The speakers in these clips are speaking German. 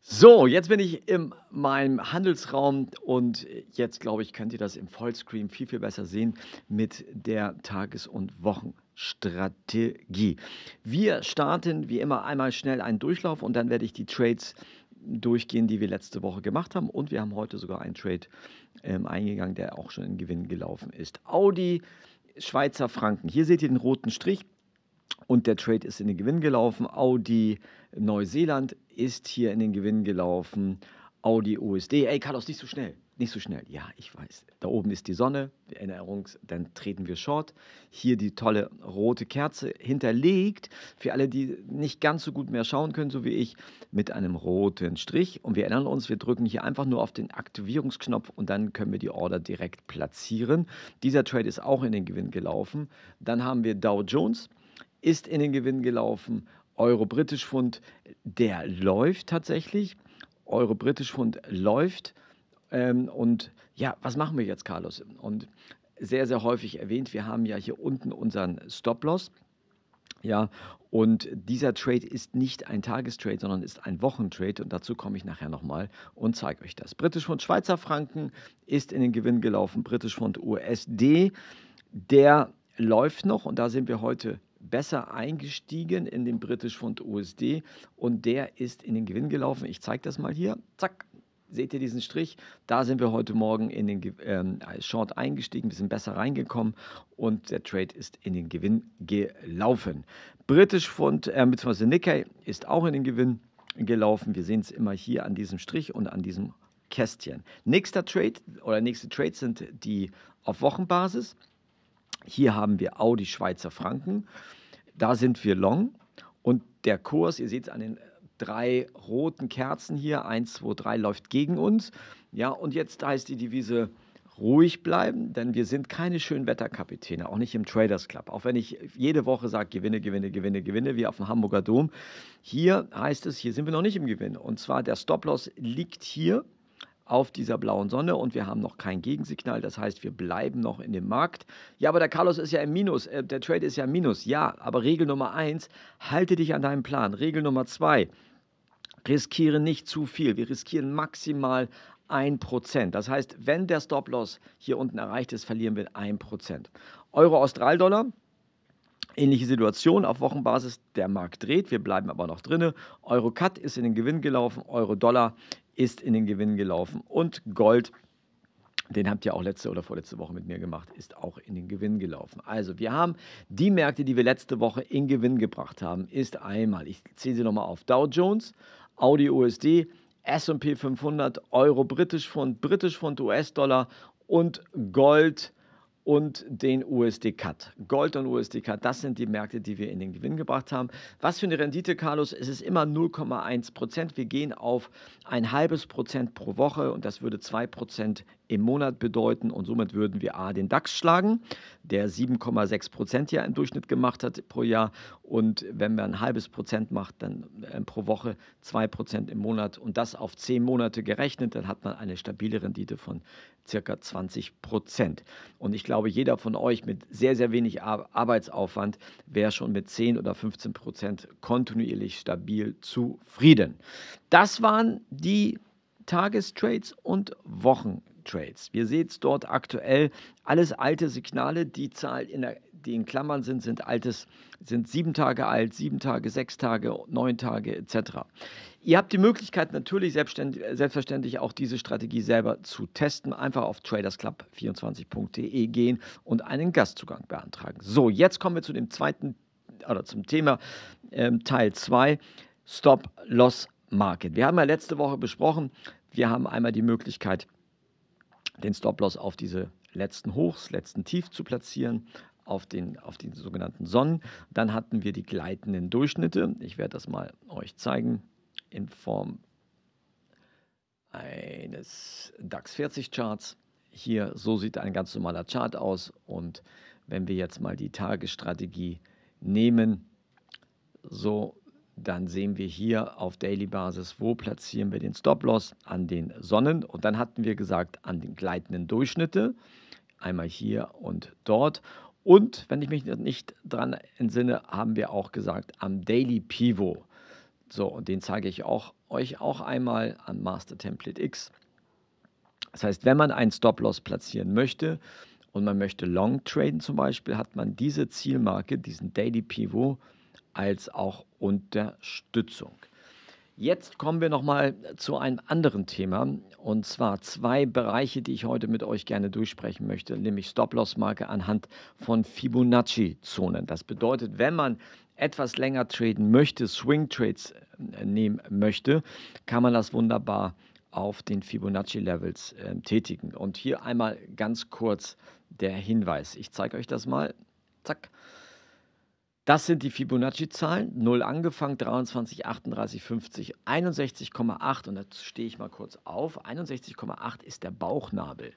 So, jetzt bin ich in meinem Handelsraum und jetzt glaube ich, könnt ihr das im Vollscreen viel, viel besser sehen mit der Tages- und Wochenstrategie. Wir starten wie immer einmal schnell einen Durchlauf und dann werde ich die Trades durchgehen, die wir letzte Woche gemacht haben. Und wir haben heute sogar einen Trade ähm, eingegangen, der auch schon in Gewinn gelaufen ist. Audi, Schweizer Franken. Hier seht ihr den roten Strich und der Trade ist in den Gewinn gelaufen. Audi äh, Neuseeland ist hier in den Gewinn gelaufen. Audi USD. Ey, Carlos, nicht so schnell. Nicht so schnell. Ja, ich weiß. Da oben ist die Sonne. Erinnerung, dann treten wir short. Hier die tolle rote Kerze hinterlegt. Für alle, die nicht ganz so gut mehr schauen können, so wie ich, mit einem roten Strich. Und wir erinnern uns, wir drücken hier einfach nur auf den Aktivierungsknopf und dann können wir die Order direkt platzieren. Dieser Trade ist auch in den Gewinn gelaufen. Dann haben wir Dow Jones ist in den Gewinn gelaufen. Euro Britisch Pfund, der läuft tatsächlich. Euro Britisch Pfund läuft. Ähm, und ja, was machen wir jetzt, Carlos? Und sehr, sehr häufig erwähnt, wir haben ja hier unten unseren Stop-Loss. Ja, und dieser Trade ist nicht ein Tagestrade, sondern ist ein Wochentrade und dazu komme ich nachher nochmal und zeige euch das. Britisch Pfund Schweizer Franken ist in den Gewinn gelaufen, Britisch Pfund USD, der läuft noch und da sind wir heute besser eingestiegen in den British Pfund USD und der ist in den Gewinn gelaufen. Ich zeige das mal hier. Zack, seht ihr diesen Strich? Da sind wir heute Morgen in den ähm, Short eingestiegen, wir sind besser reingekommen und der Trade ist in den Gewinn gelaufen. British Pfund äh, bzw. Nikkei ist auch in den Gewinn gelaufen. Wir sehen es immer hier an diesem Strich und an diesem Kästchen. Nächster Trade oder nächste Trades sind die auf Wochenbasis hier haben wir Audi Schweizer Franken. Da sind wir long. Und der Kurs, ihr seht es an den drei roten Kerzen hier, 1, 2, 3 läuft gegen uns. Ja, und jetzt heißt die Devise ruhig bleiben, denn wir sind keine schönen Wetterkapitäne, auch nicht im Traders Club. Auch wenn ich jede Woche sage, gewinne, gewinne, gewinne, gewinne, wie auf dem Hamburger Dom. Hier heißt es, hier sind wir noch nicht im Gewinn. Und zwar der Stop-Loss liegt hier auf dieser blauen Sonne und wir haben noch kein Gegensignal. Das heißt, wir bleiben noch in dem Markt. Ja, aber der Carlos ist ja im Minus, äh, der Trade ist ja im Minus. Ja, aber Regel Nummer eins, halte dich an deinen Plan. Regel Nummer zwei, riskiere nicht zu viel. Wir riskieren maximal 1%. Das heißt, wenn der Stop-Loss hier unten erreicht ist, verlieren wir 1%. Euro austral dollar ähnliche Situation auf Wochenbasis. Der Markt dreht, wir bleiben aber noch drinne. Euro Cut ist in den Gewinn gelaufen, Euro Dollar ist in den Gewinn gelaufen. Und Gold, den habt ihr auch letzte oder vorletzte Woche mit mir gemacht, ist auch in den Gewinn gelaufen. Also wir haben die Märkte, die wir letzte Woche in Gewinn gebracht haben, ist einmal, ich zähle sie nochmal auf, Dow Jones, Audi USD, S&P 500, Euro Britisch Pfund, Britisch Pfund US-Dollar und Gold und den USD-Cut. Gold und USD-Cut, das sind die Märkte, die wir in den Gewinn gebracht haben. Was für eine Rendite, Carlos? Es ist immer 0,1 Prozent. Wir gehen auf ein halbes Prozent pro Woche und das würde 2 Prozent im Monat bedeuten und somit würden wir A den DAX schlagen, der 7,6 Prozent ja im Durchschnitt gemacht hat pro Jahr und wenn man ein halbes Prozent macht, dann äh, pro Woche 2 Prozent im Monat und das auf 10 Monate gerechnet, dann hat man eine stabile Rendite von circa 20 Prozent. Und ich glaube, jeder von euch mit sehr, sehr wenig Ar Arbeitsaufwand wäre schon mit 10 oder 15 Prozent kontinuierlich stabil zufrieden. Das waren die Tagestrades und Wochen. Trades. Wir sehen es dort aktuell, alles alte Signale, die Zahl in der die in Klammern sind, sind altes, sind sieben Tage alt, sieben Tage, sechs Tage, neun Tage etc. Ihr habt die Möglichkeit natürlich selbstverständlich auch diese Strategie selber zu testen. Einfach auf tradersclub24.de gehen und einen Gastzugang beantragen. So, jetzt kommen wir zu dem zweiten oder zum Thema ähm, Teil 2, Stop-Loss-Market. Wir haben ja letzte Woche besprochen, wir haben einmal die Möglichkeit, den Stop-Loss auf diese letzten Hochs, letzten Tief zu platzieren, auf den, auf den sogenannten Sonnen. Dann hatten wir die gleitenden Durchschnitte. Ich werde das mal euch zeigen in Form eines DAX 40 Charts. Hier, so sieht ein ganz normaler Chart aus. Und wenn wir jetzt mal die Tagesstrategie nehmen, so dann sehen wir hier auf Daily-Basis, wo platzieren wir den Stop-Loss an den Sonnen. Und dann hatten wir gesagt, an den gleitenden Durchschnitte. Einmal hier und dort. Und wenn ich mich nicht dran entsinne, haben wir auch gesagt, am Daily Pivot. So, und den zeige ich auch, euch auch einmal an Master Template X. Das heißt, wenn man einen Stop-Loss platzieren möchte und man möchte Long traden zum Beispiel, hat man diese Zielmarke, diesen Daily Pivot als auch Unterstützung. Jetzt kommen wir noch mal zu einem anderen Thema und zwar zwei Bereiche, die ich heute mit euch gerne durchsprechen möchte, nämlich Stop-Loss-Marke anhand von Fibonacci-Zonen. Das bedeutet, wenn man etwas länger traden möchte, Swing-Trades äh, nehmen möchte, kann man das wunderbar auf den Fibonacci-Levels äh, tätigen. Und hier einmal ganz kurz der Hinweis. Ich zeige euch das mal. Zack. Das sind die Fibonacci-Zahlen, 0 angefangen, 23, 38, 50, 61,8 und da stehe ich mal kurz auf, 61,8 ist der Bauchnabel.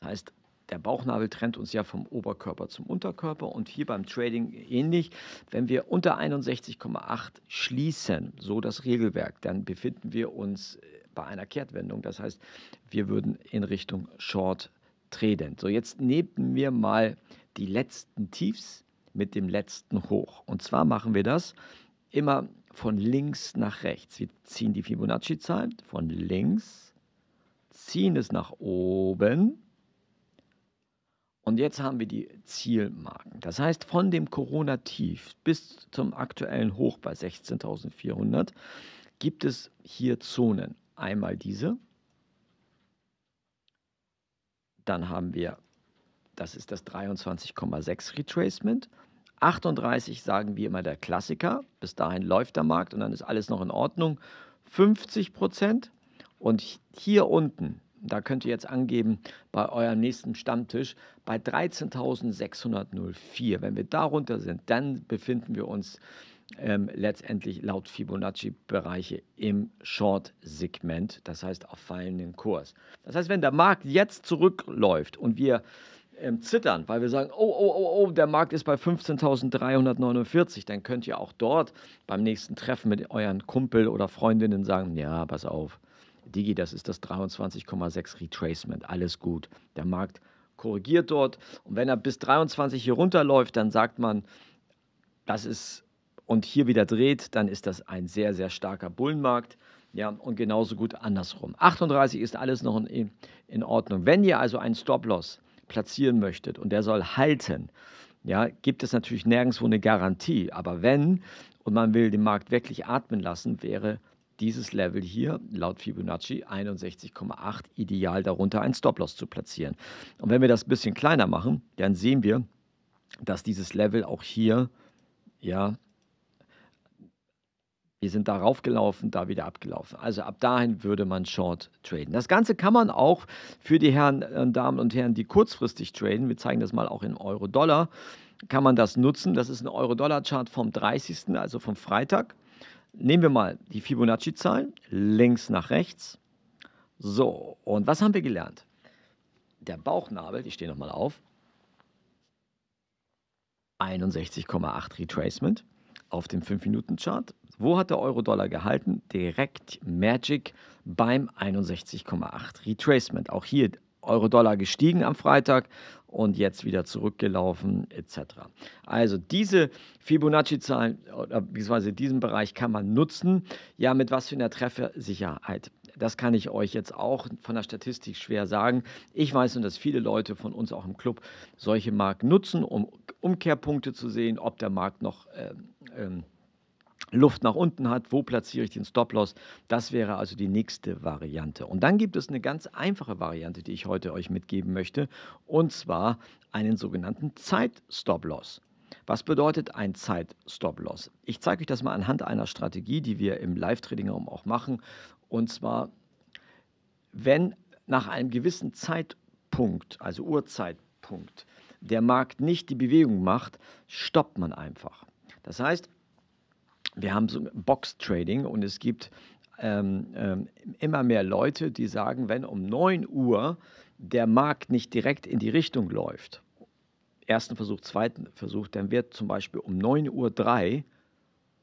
Das heißt, der Bauchnabel trennt uns ja vom Oberkörper zum Unterkörper und hier beim Trading ähnlich. Wenn wir unter 61,8 schließen, so das Regelwerk, dann befinden wir uns äh, bei einer Kehrtwendung. Das heißt, wir würden in Richtung Short traden. So, jetzt nehmen wir mal die letzten Tiefs mit dem letzten hoch. Und zwar machen wir das immer von links nach rechts. Wir ziehen die Fibonacci-Zahlen von links, ziehen es nach oben. Und jetzt haben wir die Zielmarken. Das heißt, von dem Corona-Tief bis zum aktuellen Hoch bei 16.400 gibt es hier Zonen. Einmal diese. Dann haben wir, das ist das 23,6 Retracement. 38 sagen wir immer der Klassiker. Bis dahin läuft der Markt und dann ist alles noch in Ordnung. 50 Prozent. Und hier unten, da könnt ihr jetzt angeben bei eurem nächsten Stammtisch, bei 13.604. Wenn wir darunter sind, dann befinden wir uns ähm, letztendlich laut Fibonacci-Bereiche im Short-Segment, das heißt auf fallenden Kurs. Das heißt, wenn der Markt jetzt zurückläuft und wir ähm, zittern, weil wir sagen, oh, oh, oh, oh, der Markt ist bei 15.349, dann könnt ihr auch dort beim nächsten Treffen mit euren Kumpel oder Freundinnen sagen, ja, pass auf, Digi, das ist das 23,6 Retracement, alles gut. Der Markt korrigiert dort und wenn er bis 23 hier runterläuft, dann sagt man, das ist und hier wieder dreht, dann ist das ein sehr, sehr starker Bullenmarkt. Ja, und genauso gut andersrum. 38 ist alles noch in, in Ordnung. Wenn ihr also einen Stop-Loss platzieren möchtet und der soll halten, ja, gibt es natürlich nirgendwo eine Garantie. Aber wenn und man will den Markt wirklich atmen lassen, wäre dieses Level hier laut Fibonacci 61,8 ideal darunter ein Stop-Loss zu platzieren. Und wenn wir das ein bisschen kleiner machen, dann sehen wir, dass dieses Level auch hier ja wir sind da raufgelaufen, da wieder abgelaufen. Also ab dahin würde man Short traden. Das Ganze kann man auch für die Herren, äh, Damen und Herren, die kurzfristig traden, wir zeigen das mal auch in Euro-Dollar, kann man das nutzen. Das ist ein Euro-Dollar-Chart vom 30., also vom Freitag. Nehmen wir mal die Fibonacci-Zahlen, links nach rechts. So, und was haben wir gelernt? Der Bauchnabel, ich stehe nochmal auf, 61,8 Retracement auf dem 5-Minuten-Chart wo hat der Euro-Dollar gehalten? Direkt Magic beim 61,8 Retracement. Auch hier Euro-Dollar gestiegen am Freitag und jetzt wieder zurückgelaufen etc. Also diese Fibonacci-Zahlen äh, beziehungsweise diesen Bereich kann man nutzen. Ja, mit was für einer Treffersicherheit? Das kann ich euch jetzt auch von der Statistik schwer sagen. Ich weiß nur, dass viele Leute von uns auch im Club solche Marken nutzen, um Umkehrpunkte zu sehen, ob der Markt noch äh, ähm, ähm, Luft nach unten hat, wo platziere ich den Stop-Loss? Das wäre also die nächste Variante. Und dann gibt es eine ganz einfache Variante, die ich heute euch mitgeben möchte, und zwar einen sogenannten Zeit-Stop-Loss. Was bedeutet ein Zeit-Stop-Loss? Ich zeige euch das mal anhand einer Strategie, die wir im Live-Trading-Raum auch machen. Und zwar, wenn nach einem gewissen Zeitpunkt, also Uhrzeitpunkt, der Markt nicht die Bewegung macht, stoppt man einfach. Das heißt, wir haben so Box-Trading und es gibt ähm, ähm, immer mehr Leute, die sagen, wenn um 9 Uhr der Markt nicht direkt in die Richtung läuft, ersten Versuch, zweiten Versuch, dann wird zum Beispiel um 9.03 Uhr, drei,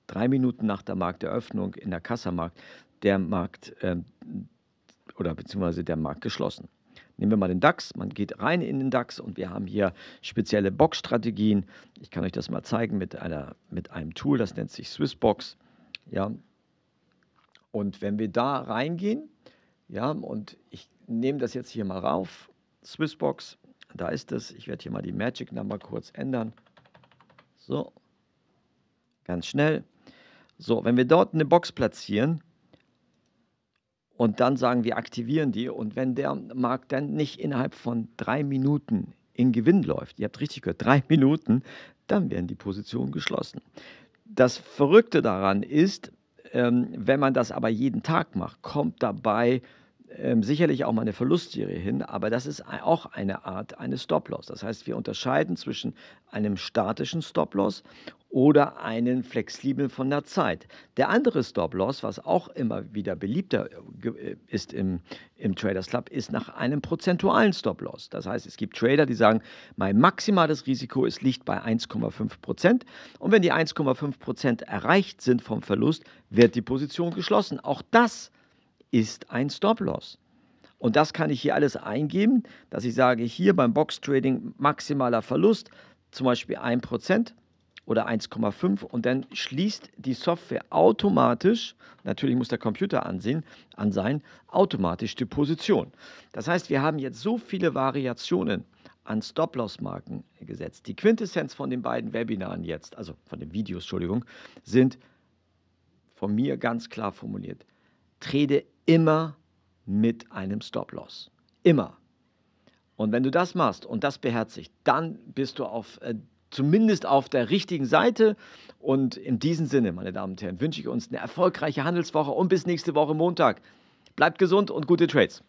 drei Minuten nach der Markteröffnung in der Kassamarkt, der Markt ähm, oder beziehungsweise der Markt geschlossen. Nehmen wir mal den DAX. Man geht rein in den DAX und wir haben hier spezielle Box-Strategien. Ich kann euch das mal zeigen mit, einer, mit einem Tool, das nennt sich Swissbox. Ja. Und wenn wir da reingehen, ja, und ich nehme das jetzt hier mal rauf, Swissbox, da ist es. Ich werde hier mal die Magic Number kurz ändern. So, ganz schnell. So, wenn wir dort eine Box platzieren, und dann sagen, wir aktivieren die. Und wenn der Markt dann nicht innerhalb von drei Minuten in Gewinn läuft, ihr habt richtig gehört, drei Minuten, dann werden die Positionen geschlossen. Das Verrückte daran ist, ähm, wenn man das aber jeden Tag macht, kommt dabei ähm, sicherlich auch mal eine Verlustserie hin, aber das ist auch eine Art eines Stop-Loss. Das heißt, wir unterscheiden zwischen einem statischen Stop-Loss oder einen flexiblen von der Zeit. Der andere Stop-Loss, was auch immer wieder beliebter äh, äh, ist im, im Traders Club, ist nach einem prozentualen Stop-Loss. Das heißt, es gibt Trader, die sagen, mein maximales Risiko ist, liegt bei 1,5 Prozent. Und wenn die 1,5 Prozent erreicht sind vom Verlust, wird die Position geschlossen. Auch das ist ein Stop-Loss. Und das kann ich hier alles eingeben, dass ich sage, hier beim Box-Trading maximaler Verlust, zum Beispiel 1% oder 1,5 und dann schließt die Software automatisch, natürlich muss der Computer ansehen, an sein, automatisch die Position. Das heißt, wir haben jetzt so viele Variationen an Stop-Loss-Marken gesetzt. Die Quintessenz von den beiden Webinaren jetzt, also von den Videos, Entschuldigung, sind von mir ganz klar formuliert. Trade Immer mit einem Stop-Loss. Immer. Und wenn du das machst und das beherzigt, dann bist du auf, äh, zumindest auf der richtigen Seite. Und in diesem Sinne, meine Damen und Herren, wünsche ich uns eine erfolgreiche Handelswoche und bis nächste Woche Montag. Bleibt gesund und gute Trades.